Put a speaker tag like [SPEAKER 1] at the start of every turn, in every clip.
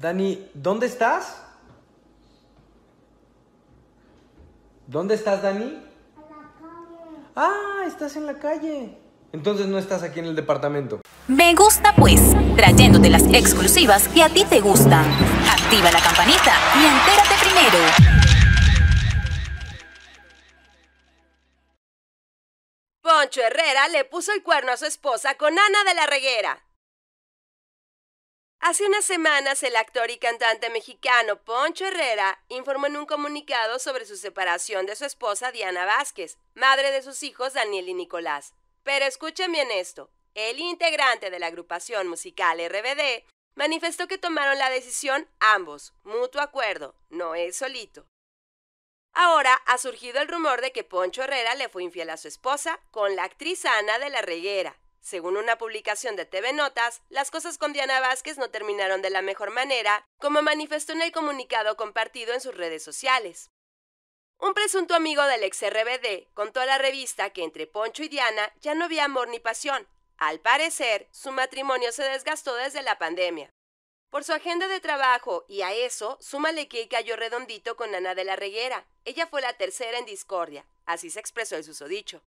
[SPEAKER 1] Dani, ¿dónde estás? ¿Dónde estás, Dani? En la calle. Ah, estás en la calle. Entonces no estás aquí en el departamento. Me gusta pues, trayéndote las exclusivas que a ti te gustan. Activa la campanita y entérate primero. Poncho Herrera le puso el cuerno a su esposa con Ana de la Reguera. Hace unas semanas, el actor y cantante mexicano Poncho Herrera informó en un comunicado sobre su separación de su esposa Diana Vázquez, madre de sus hijos Daniel y Nicolás. Pero escuchen bien esto, el integrante de la agrupación musical RBD manifestó que tomaron la decisión ambos, mutuo acuerdo, no es solito. Ahora ha surgido el rumor de que Poncho Herrera le fue infiel a su esposa con la actriz Ana de la Reguera, según una publicación de TV Notas, las cosas con Diana Vázquez no terminaron de la mejor manera, como manifestó en el comunicado compartido en sus redes sociales. Un presunto amigo del ex RBD contó a la revista que entre Poncho y Diana ya no había amor ni pasión. Al parecer, su matrimonio se desgastó desde la pandemia. Por su agenda de trabajo y a eso, súmale que cayó redondito con Ana de la Reguera. Ella fue la tercera en discordia, así se expresó el susodicho.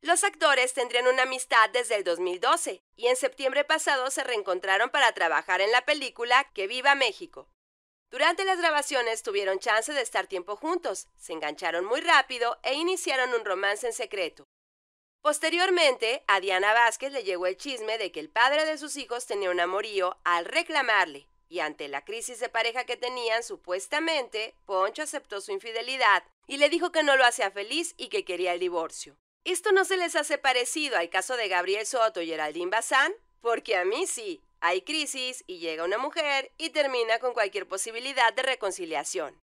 [SPEAKER 1] Los actores tendrían una amistad desde el 2012 y en septiembre pasado se reencontraron para trabajar en la película Que viva México. Durante las grabaciones tuvieron chance de estar tiempo juntos, se engancharon muy rápido e iniciaron un romance en secreto. Posteriormente, a Diana Vázquez le llegó el chisme de que el padre de sus hijos tenía un amorío al reclamarle, y ante la crisis de pareja que tenían, supuestamente, Poncho aceptó su infidelidad y le dijo que no lo hacía feliz y que quería el divorcio. Esto no se les hace parecido al caso de Gabriel Soto y Geraldine Bazán, porque a mí sí, hay crisis y llega una mujer y termina con cualquier posibilidad de reconciliación.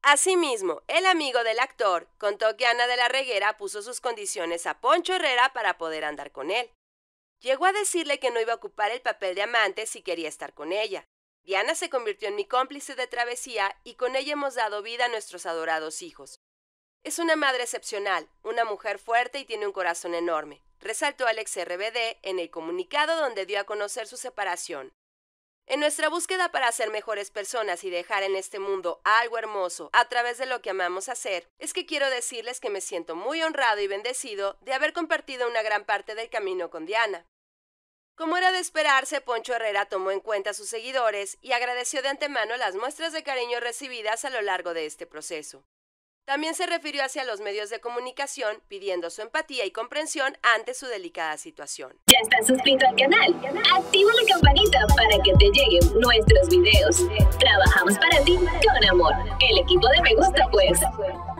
[SPEAKER 1] Asimismo, el amigo del actor contó que Ana de la Reguera puso sus condiciones a Poncho Herrera para poder andar con él. Llegó a decirle que no iba a ocupar el papel de amante si quería estar con ella. Diana se convirtió en mi cómplice de travesía y con ella hemos dado vida a nuestros adorados hijos. Es una madre excepcional, una mujer fuerte y tiene un corazón enorme, resaltó Alex RBD en el comunicado donde dio a conocer su separación. En nuestra búsqueda para ser mejores personas y dejar en este mundo algo hermoso a través de lo que amamos hacer, es que quiero decirles que me siento muy honrado y bendecido de haber compartido una gran parte del camino con Diana. Como era de esperarse, Poncho Herrera tomó en cuenta a sus seguidores y agradeció de antemano las muestras de cariño recibidas a lo largo de este proceso. También se refirió hacia los medios de comunicación pidiendo su empatía y comprensión ante su delicada situación. Ya estás suscrito al canal. Activa la campanita para que te lleguen nuestros videos. Trabajamos para ti con amor. El equipo de Me Gusta Pues.